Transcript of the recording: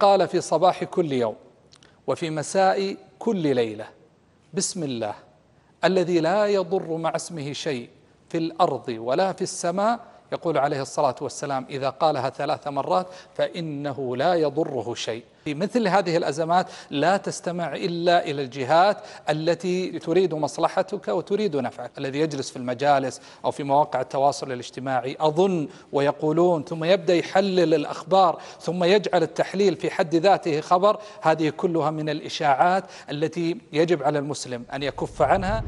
قال في صباح كل يوم وفي مساء كل ليلة بسم الله الذي لا يضر مع اسمه شيء في الأرض ولا في السماء يقول عليه الصلاة والسلام إذا قالها ثلاث مرات فإنه لا يضره شيء في مثل هذه الأزمات لا تستمع إلا إلى الجهات التي تريد مصلحتك وتريد نفعك الذي يجلس في المجالس أو في مواقع التواصل الاجتماعي أظن ويقولون ثم يبدأ يحلل الأخبار ثم يجعل التحليل في حد ذاته خبر هذه كلها من الإشاعات التي يجب على المسلم أن يكف عنها